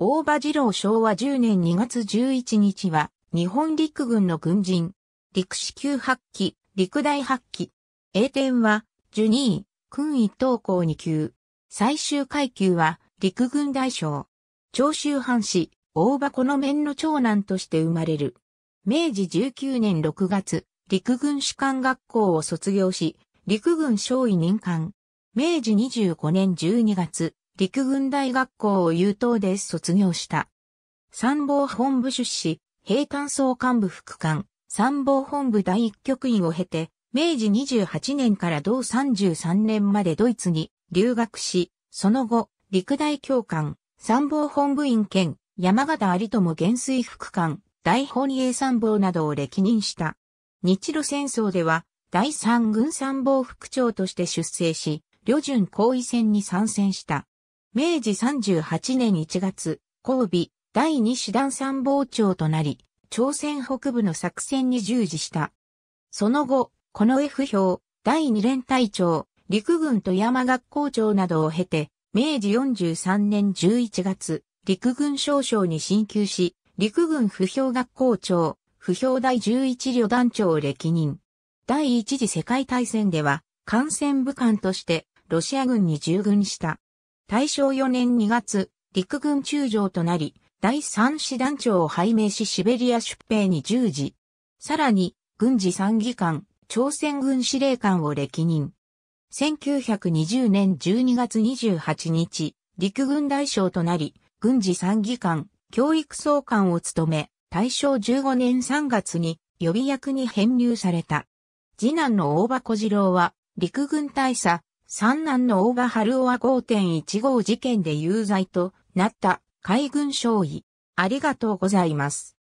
大場二郎昭和10年2月11日は、日本陸軍の軍人、陸士級発揮、陸大発揮。栄天は、ジュニー、君一等校2級。最終階級は、陸軍大将。長州藩士、大この面の長男として生まれる。明治19年6月、陸軍士官学校を卒業し、陸軍少尉任官。明治25年12月、陸軍大学校を優等で卒業した。参謀本部出資、兵艦総幹部副官、参謀本部第一局員を経て、明治28年から同33年までドイツに留学し、その後、陸大教官、参謀本部員兼、山形有友元帥副官、大本営参謀などを歴任した。日露戦争では、第三軍参謀副長として出征し、旅順後位戦に参戦した。明治38年1月、交尾、第二師団参謀長となり、朝鮮北部の作戦に従事した。その後、この F 表、第二連隊長、陸軍富山学校長などを経て、明治43年11月、陸軍少将に進級し、陸軍不評学校長、不評第11旅団長を歴任。第一次世界大戦では、艦船武官としてロシア軍に従軍した。大正4年2月、陸軍中将となり、第3師団長を拝命しシベリア出兵に従事。さらに、軍事参議官、朝鮮軍司令官を歴任。1920年12月28日、陸軍大将となり、軍事参議官、教育総監を務め、大正15年3月に予備役に編入された。次男の大場小次郎は、陸軍大佐、三男の大場春夫は5.15事件で有罪となった海軍将尉。ありがとうございます。